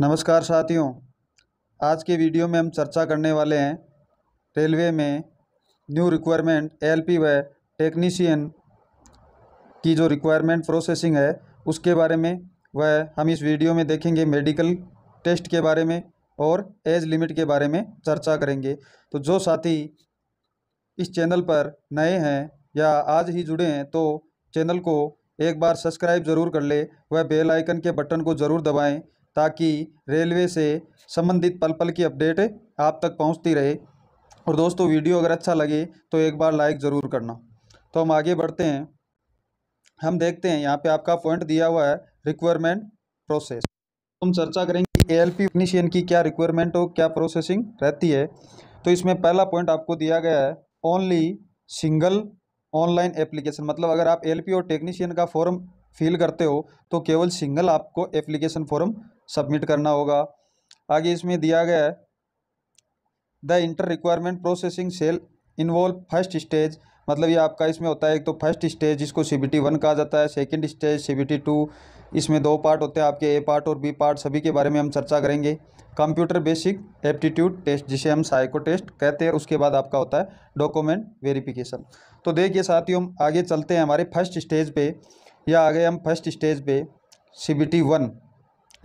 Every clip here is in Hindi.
नमस्कार साथियों आज के वीडियो में हम चर्चा करने वाले हैं रेलवे में न्यू रिक्वायरमेंट एलपी व टेक्नीशियन की जो रिक्वायरमेंट प्रोसेसिंग है उसके बारे में वह हम इस वीडियो में देखेंगे मेडिकल टेस्ट के बारे में और एज लिमिट के बारे में चर्चा करेंगे तो जो साथी इस चैनल पर नए हैं या आज ही जुड़े हैं तो चैनल को एक बार सब्सक्राइब ज़रूर कर ले वह बेल आइकन के बटन को ज़रूर दबाएं ताकि रेलवे से संबंधित पल पल की अपडेट आप तक पहुंचती रहे और दोस्तों वीडियो अगर अच्छा लगे तो एक बार लाइक ज़रूर करना तो हम आगे बढ़ते हैं हम देखते हैं यहाँ पे आपका पॉइंट दिया हुआ है रिक्वायरमेंट प्रोसेस हम चर्चा करेंगे ए एल पी की क्या रिक्वायरमेंट हो क्या प्रोसेसिंग रहती है तो इसमें पहला पॉइंट आपको दिया गया है ओनली सिंगल ऑनलाइन एप्लीकेशन मतलब अगर आप एल और टेक्नीशियन का फॉर्म फिल करते हो तो केवल सिंगल आपको एप्लीकेशन फॉर्म सबमिट करना होगा आगे इसमें दिया गया है the inter requirement processing cell involve first stage मतलब ये आपका इसमें होता है एक तो फर्स्ट स्टेज जिसको सी बी टी वन कहा जाता है second stage C B T two इसमें दो पार्ट होते हैं आपके ए पार्ट और बी पार्ट सभी के बारे में हम चर्चा करेंगे कंप्यूटर बेसिक एप्टीट्यूड टेस्ट जिसे हम साइको टेस्ट कहते हैं उसके बाद आपका होता है डॉक्यूमेंट वेरिफिकेशन तो देखिए साथियों हम आगे चलते हैं हमारे फर्स्ट स्टेज पे या आगे हम फर्स्ट स्टेज पे सी बी टी वन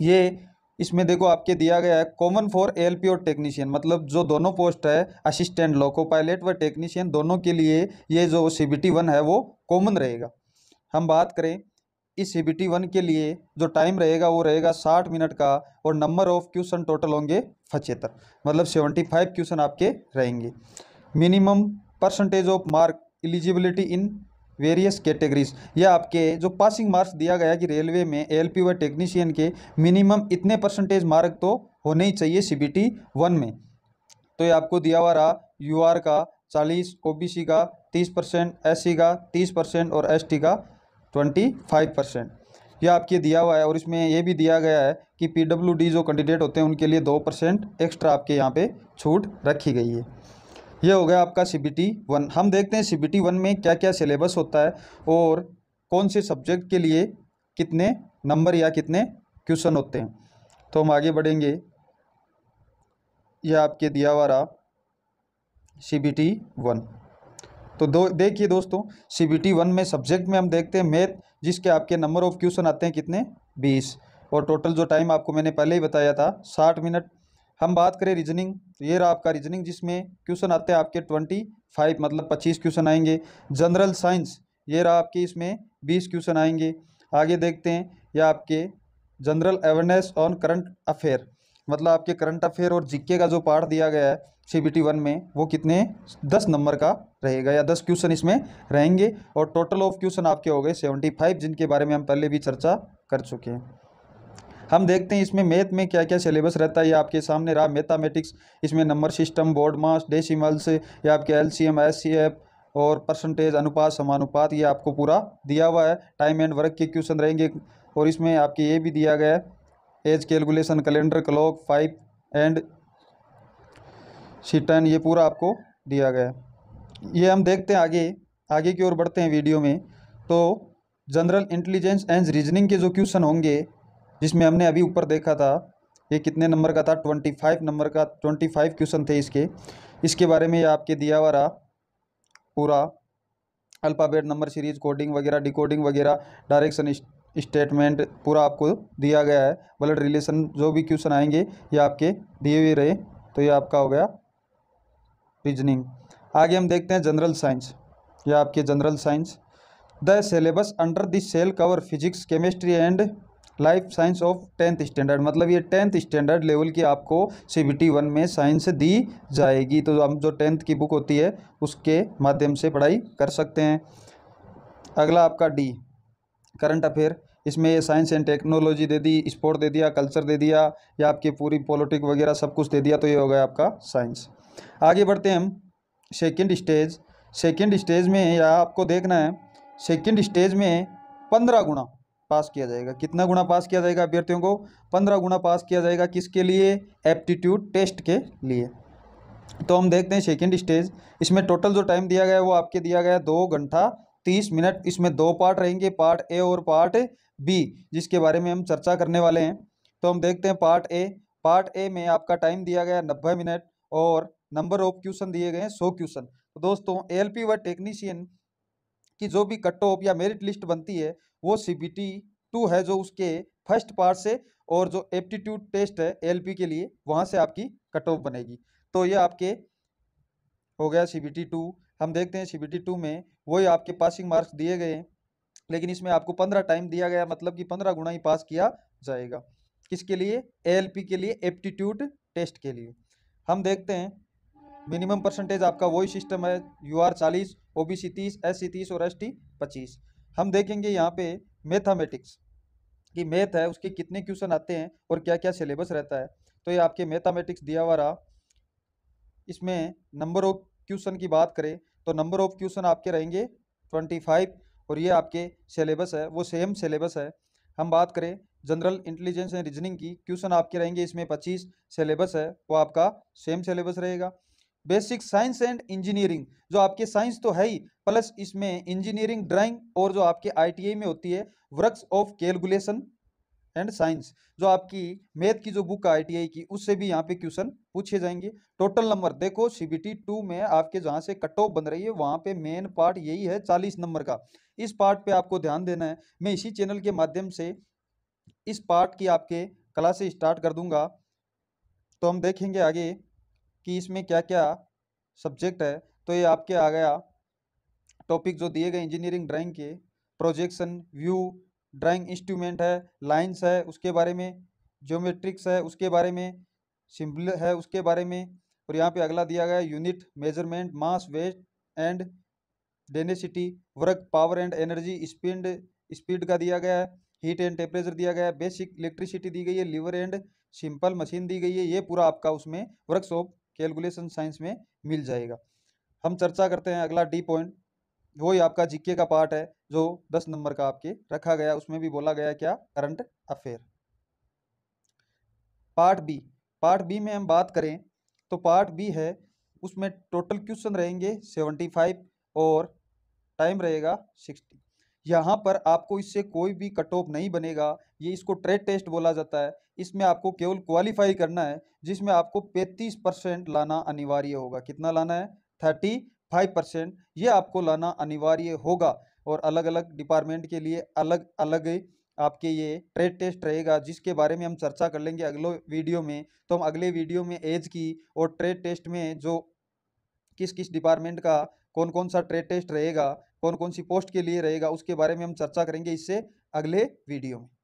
ये इसमें देखो आपके दिया गया है कॉमन फॉर एलपी और टेक्नीशियन मतलब जो दोनों पोस्ट है असिस्टेंट लोको पायलट व टेक्नीशियन दोनों के लिए ये जो सी बी टी वन है वो कॉमन रहेगा हम बात करें इस सी बी टी वन के लिए जो टाइम रहेगा वो रहेगा साठ मिनट का और नंबर ऑफ क्वेश्चन टोटल होंगे पचहत्तर मतलब सेवेंटी फाइव क्वेश्चन आपके रहेंगे minimum percentage of mark eligibility in various categories या आपके जो पासिंग मार्क्स दिया गया कि रेलवे में एलपी व टेक्नीशियन के मिनिमम इतने परसेंटेज मार्क तो होने ही चाहिए टी वन में तो ये आपको दिया हुआ रहा आर का चालीस सी का तीस परसेंट एस का तीस परसेंट और टी का ट्वेंटी फाइव परसेंट यह आपके दिया हुआ है और इसमें यह भी दिया गया है कि डी जो कैंडिडेट होते हैं उनके लिए दो परसेंट एक्स्ट्रा आपके यहाँ पे छूट रखी गई है ये हो गया आपका सी बी टी वन हम देखते हैं सी बी टी वन में क्या क्या सिलेबस होता है और कौन से सब्जेक्ट के लिए कितने नंबर या कितने क्वेश्चन होते हैं तो हम आगे बढ़ेंगे यह आपके दिया हुआ रहा सी बी टी वन तो दो देखिए दोस्तों सी बी टी वन में सब्जेक्ट में हम देखते हैं मैथ जिसके आपके नंबर ऑफ क्वेश्चन आते हैं कितने बीस और टोटल जो टाइम आपको मैंने पहले ही बताया था साठ मिनट हम बात करें रीजनिंग तो ये रहा आपका रीजनिंग जिसमें क्वेश्चन आते हैं आपके ट्वेंटी फाइव मतलब पच्चीस क्वेश्चन आएंगे जनरल साइंस ये रहा आपके इसमें बीस क्वेश्चन आएंगे आगे देखते हैं यह आपके general awareness on current affair मतलब आपके करंट अफेयर और जीके का जो पार्ट दिया गया है सी वन में वो कितने दस नंबर का रहेगा या दस क्वेश्चन इसमें रहेंगे और टोटल ऑफ क्वेश्चन आपके हो गए सेवेंटी फाइव जिनके बारे में हम पहले भी चर्चा कर चुके हैं हम देखते हैं इसमें मैथ में क्या क्या सिलेबस रहता है ये आपके सामने रहा मैथामेटिक्स इसमें number system BODMAS decimals या आपके L C M S C F और परसेंटेज अनुपात समानुपात ये आपको पूरा दिया हुआ है टाइम एंड वर्क के क्वेश्चन रहेंगे और इसमें आपके ये भी दिया गया है age calculation calendar clock pipe and cistern ये पूरा आपको दिया गया है ये हम देखते हैं आगे आगे की ओर बढ़ते हैं वीडियो में तो जनरल इंटेलिजेंस एंड रीजनिंग के जो क्वेश्चन होंगे जिसमें हमने अभी ऊपर देखा था ये कितने नंबर का था ट्वेंटी फाइव नंबर का ट्वेंटी फाइव क्वेश्चन थे इसके इसके बारे में आपके दिया हुआ रहा पूरा अल्फ़ाबेट नंबर सीरीज कोडिंग वगैरह डिकोडिंग वगैरह डायरेक्शन स्टेटमेंट पूरा आपको दिया गया है ब्लड रिलेशन जो भी क्वेश्चन आएंगे ये आपके दिए हुए रहे तो ये आपका हो गया रीजनिंग आगे हम देखते हैं जनरल साइंस यह आपके general science the syllabus under the cell cover physics chemistry and life science of tenth standard मतलब ये टेंथ स्टैंडर्ड लेवल की आपको सी बी टी वन में साइंस दी जाएगी तो हम जो टेंथ की बुक होती है उसके माध्यम से पढ़ाई कर सकते हैं अगला आपका डी करंट अफेयर इसमें साइंस एंड टेक्नोलॉजी दे दी स्पोर्ट दे दिया कल्चर दे दिया या आपकी पूरी पॉलिटिक वगैरह सब कुछ दे दिया तो ये हो गया आपका साइंस आगे बढ़ते हैं हम सेकेंड स्टेज सेकेंड स्टेज में या आपको देखना है सेकेंड स्टेज में पंद्रह गुणा पास किया जाएगा कितना गुना पास किया जाएगा अभ्यर्थियों को पंद्रह गुना पास किया जाएगा किसके लिए एप्टीट्यूड टेस्ट के लिए तो हम देखते हैं सेकेंड स्टेज इसमें टोटल जो टाइम दिया गया है वो आपके दिया गया है दो घंटा तीस मिनट इसमें दो पार्ट रहेंगे पार्ट ए और पार्ट बी जिसके बारे में हम चर्चा करने वाले हैं तो हम देखते हैं पार्ट ए पार्ट ए में आपका टाइम दिया गया नब्बे मिनट और नंबर ऑफ क्वेश्चन दिए गए हैं सौ क्वेश्चन तो दोस्तों एल व टेक्नीशियन कि जो भी कट ऑफ या मेरिट लिस्ट बनती है वो सी बी टी टू है जो उसके फर्स्ट पार्ट से और जो एप्टीट्यूड टेस्ट है एल पी के लिए वहाँ से आपकी कट ऑफ बनेगी तो ये आपके हो गया सी बी टी टू हम देखते हैं सी बी टी टू में वही आपके पासिंग मार्क्स दिए गए हैं लेकिन इसमें आपको पंद्रह टाइम दिया गया मतलब कि पंद्रह गुणा ही पास किया जाएगा किसके लिए एल पी के लिए एप्टीट्यूड टेस्ट के लिए हम देखते हैं मिनिमम परसेंटेज आपका वही सिस्टम है यू आर चालीस ओ बी सी तीस एस सी तीस और एस टी पच्चीस हम देखेंगे यहाँ पे मैथामेटिक्स कि मैथ है उसके कितने क्वेश्चन आते हैं और क्या क्या सिलेबस रहता है तो ये आपके मैथामेटिक्स दिया हुआ रहा इसमें नंबर ऑफ क्वेश्चन की बात करें तो नंबर ऑफ क्वेश्चन आपके रहेंगे ट्वेंटी फाइव और ये आपके सिलेबस है वो सेम सिलेबस है हम बात करें जनरल इंटेलिजेंस एंड रीजनिंग की क्वेश्चन आपके रहेंगे इसमें पच्चीस सिलेबस है वो आपका सेम सिलेबस रहेगा बेसिक साइंस एंड इंजीनियरिंग जो आपके साइंस तो है ही प्लस इसमें इंजीनियरिंग ड्राइंग और जो आपके आईटीआई में होती है works of calculation and science जो आपकी मैथ की जो बुक है आईटीआई की उससे भी यहाँ पे क्वेश्चन पूछे जाएंगे टोटल नंबर देखो सीबीटी टू में आपके जहाँ से कट ऑफ बन रही है वहाँ पे मेन पार्ट यही है चालीस नंबर का इस पार्ट पे आपको ध्यान देना है मैं इसी चैनल के माध्यम से इस पार्ट की आपके क्लासे स्टार्ट कर दूंगा तो हम देखेंगे आगे कि इसमें क्या क्या सब्जेक्ट है तो ये आपके आ गया टॉपिक जो दिए गए इंजीनियरिंग ड्राइंग के प्रोजेक्शन व्यू ड्राइंग इंस्ट्रूमेंट है लाइंस है उसके बारे में ज्योमेट्रिक्स है उसके बारे में सिम्बल है उसके बारे में और यहाँ पे अगला दिया गया unit measurement mass weight and density work power and energy speed speed का दिया गया है हीट एंड टेम्परेचर दिया गया है बेसिक इलेक्ट्रिसिटी दी गई है लीवर एंड सिंपल मशीन दी गई है ये पूरा आपका उसमें वर्कशॉप कैलकुलेशन साइंस में मिल जाएगा हम चर्चा करते हैं अगला डी पॉइंट वही आपका जीके का पार्ट है जो दस नंबर का आपके रखा गया उसमें भी बोला गया क्या current affair part B part B में हम बात करें तो पार्ट बी है उसमें टोटल क्वेश्चन रहेंगे सेवेंटी फाइव और टाइम रहेगा सिक्सटी यहाँ पर आपको इससे कोई भी कट ऑफ नहीं बनेगा ये इसको ट्रेड टेस्ट बोला जाता है इसमें आपको केवल क्वालिफाई करना है जिसमें आपको पैंतीस परसेंट लाना अनिवार्य होगा कितना लाना है थर्टी फाइव परसेंट ये आपको लाना अनिवार्य होगा और अलग अलग डिपार्टमेंट के लिए अलग अलग आपके ये ट्रेड टेस्ट रहेगा जिसके बारे में हम चर्चा कर लेंगे अगले वीडियो में तो हम अगले वीडियो में एज की और ट्रेड टेस्ट में जो किस किस डिपार्टमेंट का कौन कौन सा ट्रेड टेस्ट रहेगा कौन कौन सी पोस्ट के लिए रहेगा उसके बारे में हम चर्चा करेंगे इससे अगले वीडियो में